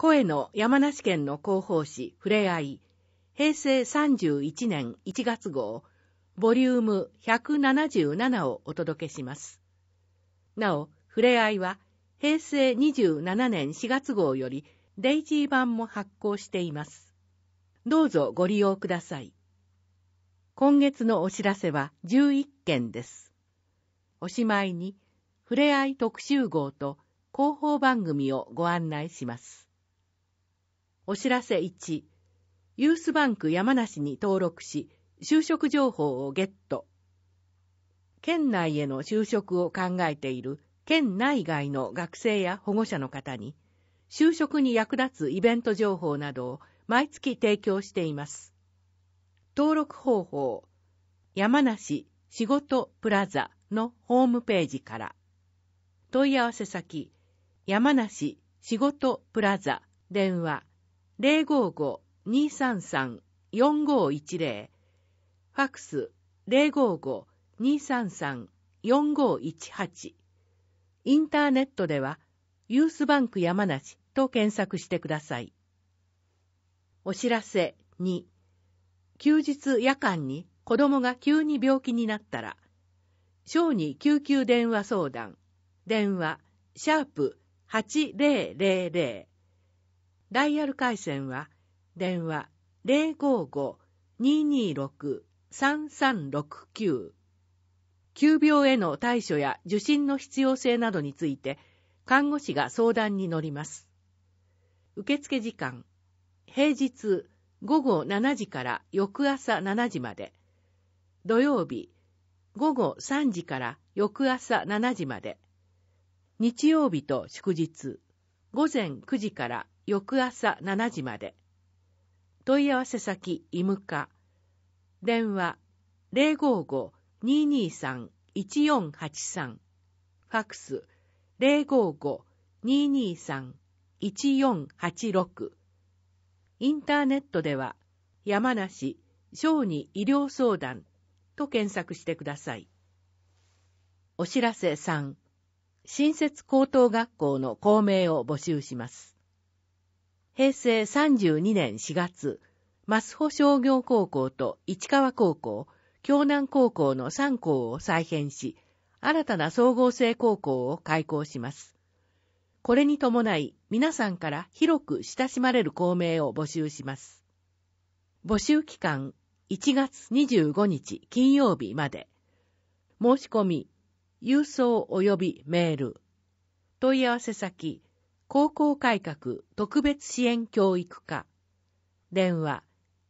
声の山梨県の広報誌、ふれあい、平成31年1月号、ボリューム177をお届けします。なお、ふれあいは、平成27年4月号より、デイジー版も発行しています。どうぞご利用ください。今月のお知らせは11件です。おしまいに、ふれあい特集号と広報番組をご案内します。お知らせ1、ユースバンク山梨に登録し、就職情報をゲット。県内への就職を考えている県内外の学生や保護者の方に、就職に役立つイベント情報などを毎月提供しています。登録方法、山梨仕事プラザのホームページから。問い合わせ先、山梨仕事プラザ電話055-233-4510ファクス055-233-4518インターネットではユースバンク山梨と検索してください。お知らせ2休日夜間に子供が急に病気になったら小児救急電話相談電話シャープ8000ダイヤル回線は、電話055-226-3369。急病への対処や受診の必要性などについて、看護師が相談に乗ります。受付時間、平日午後7時から翌朝7時まで、土曜日午後3時から翌朝7時まで、日曜日と祝日、午前9時から翌朝7時まで問い合わせ先医務課電話055-223-1483ファックス055-223-1486インターネットでは山梨小児医療相談と検索してください。お知らせ3、新設高等学校の校名を募集します。平成32年4月、マスホ商業高校と市川高校、京南高校の3校を再編し、新たな総合性高校を開校します。これに伴い、皆さんから広く親しまれる校名を募集します。募集期間、1月25日金曜日まで。申し込み、郵送及びメール。問い合わせ先、高校改革特別支援教育課電話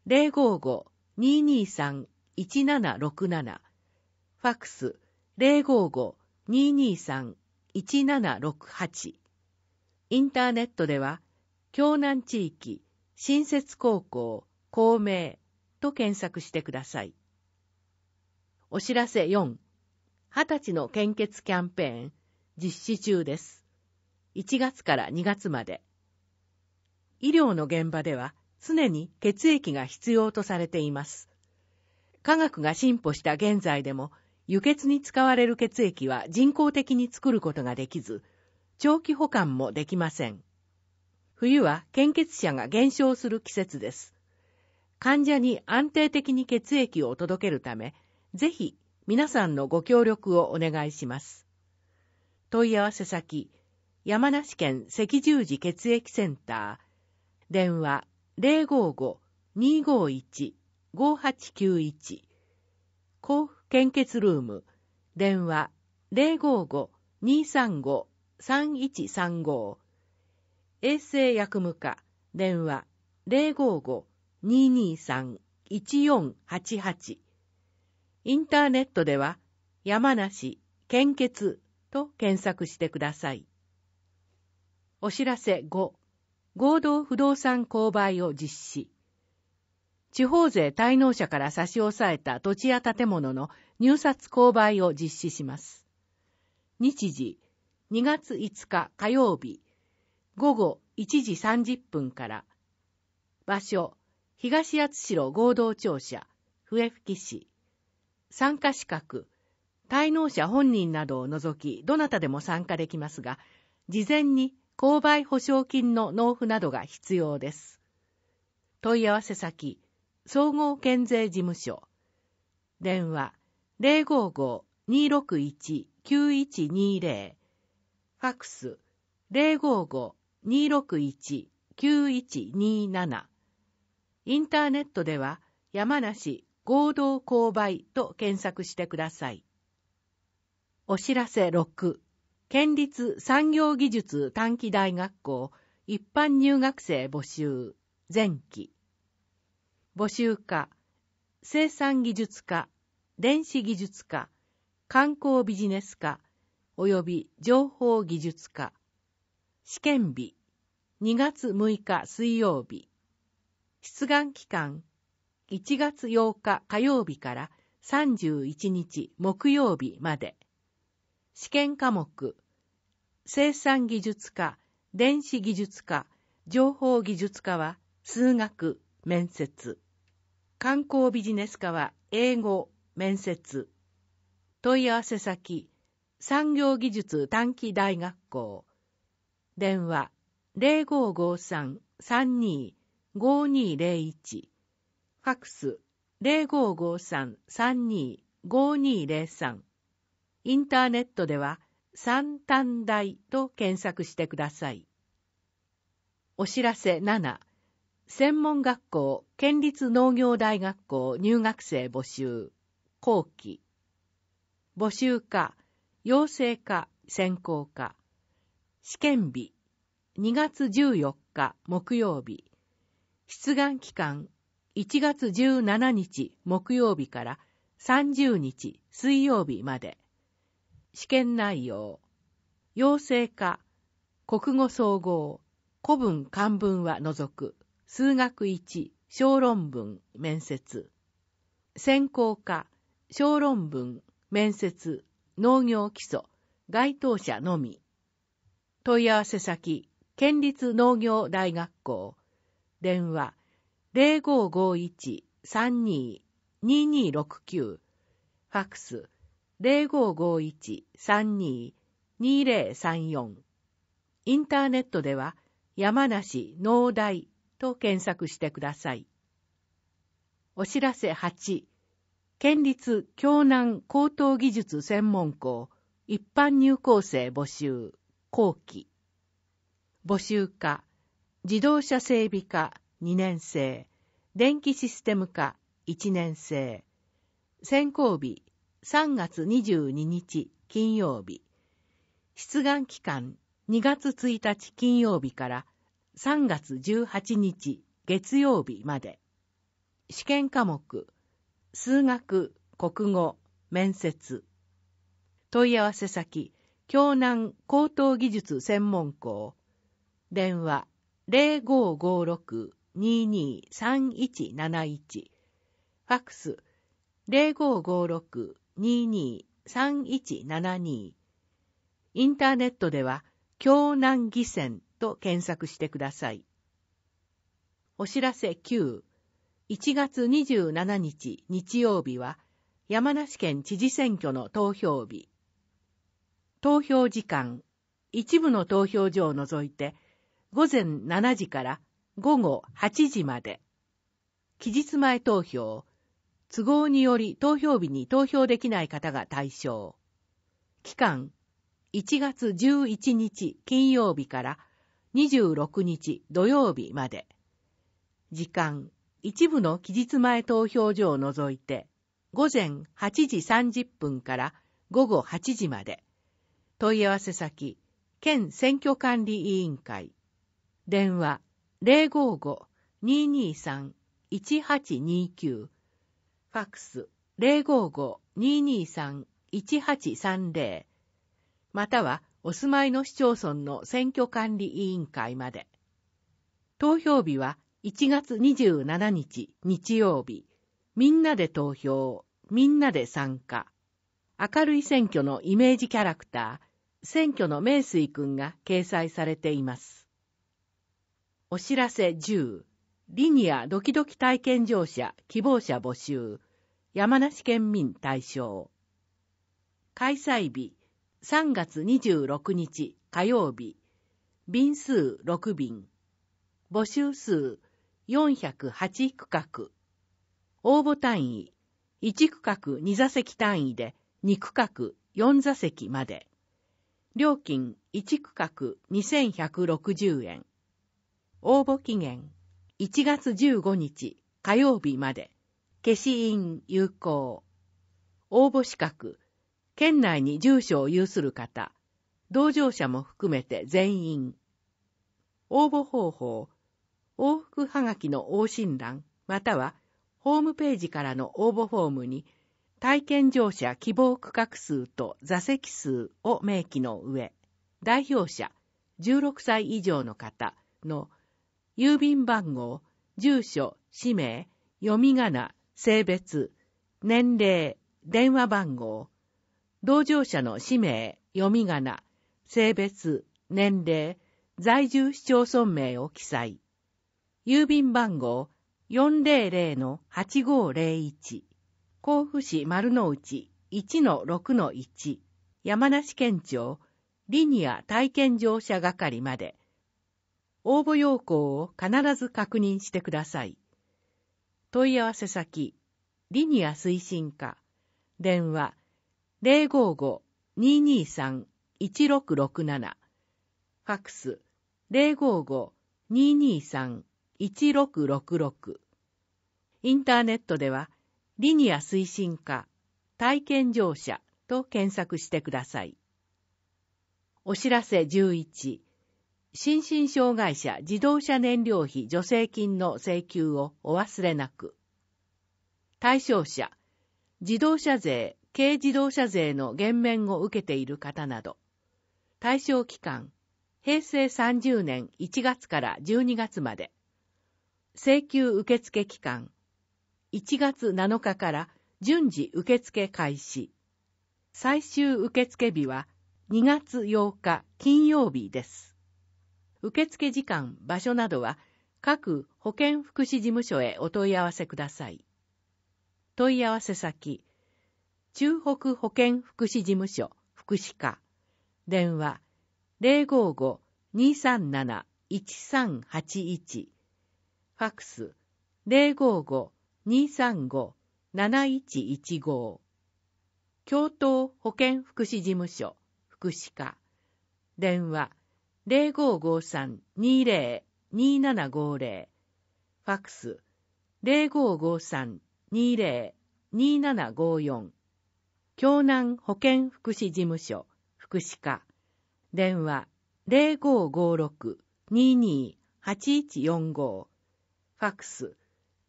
055-223-1767ファックス055-223-1768インターネットでは京南地域新設高校公明と検索してください。お知らせ4、20歳の献血キャンペーン実施中です。1月から2月まで。医療の現場では常に血液が必要とされています。科学が進歩した現在でも、輸血に使われる血液は人工的に作ることができず、長期保管もできません。冬は献血者が減少する季節です。患者に安定的に血液を届けるため、ぜひ皆さんのご協力をお願いします。問い合わせ先、山梨県赤十字血液センター、電話055-251-5891、甲府献血ルーム、電話055-235-3135、衛生薬務課、電話055-223-1488、インターネットでは、山梨、献血と検索してください。お知らせ5、合同不動産購買を実施。地方税滞納者から差し押さえた土地や建物の入札購買を実施します。日時、2月5日火曜日、午後1時30分から、場所、東厚代合同庁舎、笛吹市、参加資格、滞納者本人などを除き、どなたでも参加できますが、事前に購買保証金の納付などが必要です。問い合わせ先、総合県税事務所。電話055-261-9120。ファックス055-261-9127。インターネットでは山梨合同購買と検索してください。お知らせ6。県立産業技術短期大学校一般入学生募集前期募集課生産技術課電子技術課観光ビジネス課及び情報技術課試験日2月6日水曜日出願期間1月8日火曜日から31日木曜日まで試験科目生産技術科、電子技術科、情報技術科は数学、面接。観光ビジネス科は英語、面接。問い合わせ先、産業技術短期大学校。電話、0553-32-5201。ファクス、0553-32-5203。インターネットでは、三短大と検索してください。お知らせ7、専門学校県立農業大学校入学生募集、後期。募集か、養成か、専攻か。試験日、2月14日木曜日。出願期間、1月17日木曜日から30日水曜日まで。試験内容、養成科、国語総合、古文漢文は除く、数学1、小論文、面接。専攻科、小論文、面接、農業基礎、該当者のみ。問い合わせ先、県立農業大学校、電話、0551-32-2269、ファックス、0551-32-2034インターネットでは山梨農大と検索してください。お知らせ8、県立京南高等技術専門校一般入校生募集後期募集課自動車整備課2年生電気システム課1年生先行日3月22日金曜日、出願期間2月1日金曜日から3月18日月曜日まで、試験科目、数学、国語、面接、問い合わせ先、京南高等技術専門校、電話0556-223171、ファックス0556 223172インターネットでは、京南義選と検索してください。お知らせ9、1月27日日曜日は、山梨県知事選挙の投票日。投票時間、一部の投票所を除いて、午前7時から午後8時まで。期日前投票、都合により投票日に投票できない方が対象。期間、1月11日金曜日から26日土曜日まで。時間、一部の期日前投票所を除いて、午前8時30分から午後8時まで。問い合わせ先、県選挙管理委員会。電話、055-223-1829。ファックス055-223-1830またはお住まいの市町村の選挙管理委員会まで。投票日は1月27日日曜日。みんなで投票、みんなで参加。明るい選挙のイメージキャラクター、選挙の名水くんが掲載されています。お知らせ10。リニアドキドキ体験乗車希望者募集山梨県民対象開催日3月26日火曜日便数6便募集数408区画応募単位1区画2座席単位で2区画4座席まで料金1区画2160円応募期限1月15日火曜日まで、消印有効。応募資格、県内に住所を有する方、同乗者も含めて全員。応募方法、往復はがきの応診欄、またはホームページからの応募フォームに、体験乗車希望区画数と座席数を明記の上、代表者16歳以上の方の郵便番号、住所、氏名、読み仮名、性別、年齢、電話番号、同乗者の氏名、読み仮名、性別、年齢、在住市町村名を記載。郵便番号400-8501。甲府市丸の内1-6-1。山梨県庁リニア体験乗車係まで。応募要項を必ず確認してください。問い合わせ先、リニア推進課、電話055-223-1667、ファクス055-223-1666、インターネットでは、リニア推進課、体験乗車と検索してください。お知らせ11、心身障害者自動車燃料費助成金の請求をお忘れなく。対象者、自動車税、軽自動車税の減免を受けている方など、対象期間、平成30年1月から12月まで、請求受付期間、1月7日から順次受付開始。最終受付日は2月8日金曜日です。受付時間、場所などは、各保健福祉事務所へお問い合わせください。問い合わせ先、中北保健福祉事務所福祉課、電話055-237-1381、ファックス055-235-7115、京都保健福祉事務所福祉課、電話0553-20-2750ファックス0553-20-2754京南保健福祉事務所福祉課電話0556-22-8145ファックス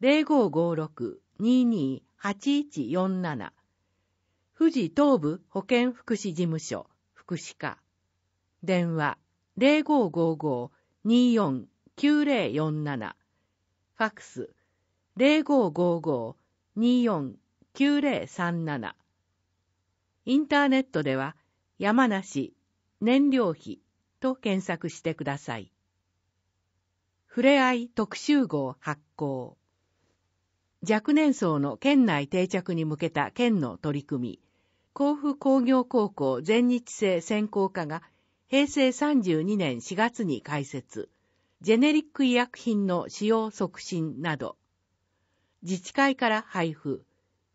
0556-22-8147富士東部保健福祉事務所福祉課電話0555-249047ファックス0555-249037インターネットでは山梨燃料費と検索してください。ふれあい特集号発行若年層の県内定着に向けた県の取り組み、甲府工業高校全日制専攻科が平成32年4月に開設、ジェネリック医薬品の使用促進など、自治会から配布、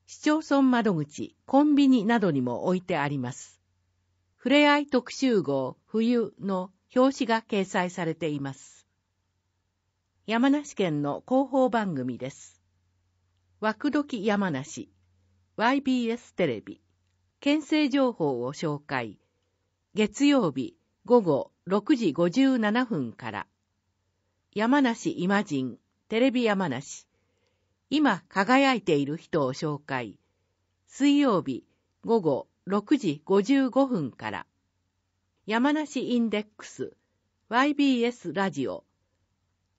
市町村窓口、コンビニなどにも置いてあります。ふれあい特集号冬の表紙が掲載されています。山梨県の広報番組です。枠時山梨 YBS テレビ県政情報を紹介月曜日午後6時57分から、山梨イマジン、テレビ山梨、今輝いている人を紹介、水曜日午後6時55分から、山梨インデックス、YBS ラジオ、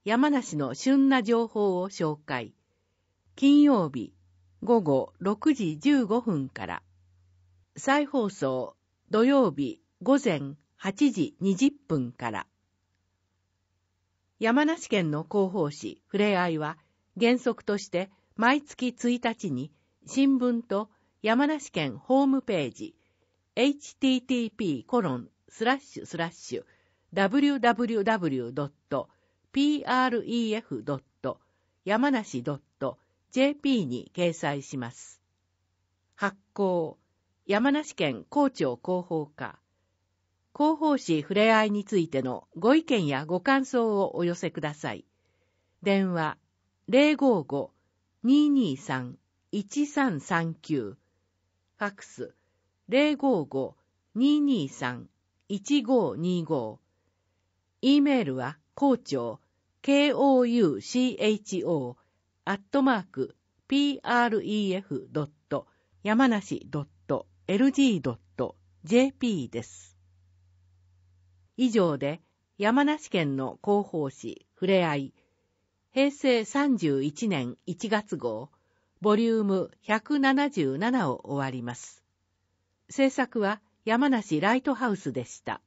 山梨の旬な情報を紹介、金曜日午後6時15分から、再放送土曜日午前8時20分から。山梨県の広報誌、ふれあいは、原則として毎月1日に新聞と山梨県ホームページ、http w www.pref. .jp に掲載します。発行、山梨県広長広報課。広報誌ふれあいについてのご意見やご感想をお寄せください。電話055-223-1339ファクス055-223-1525 e メールは校長 koucho アットマーク pref. 山 .lg.jp です。以上で山梨県の広報誌ふれあい平成31年1月号ボリューム177を終わります。制作は山梨ライトハウスでした。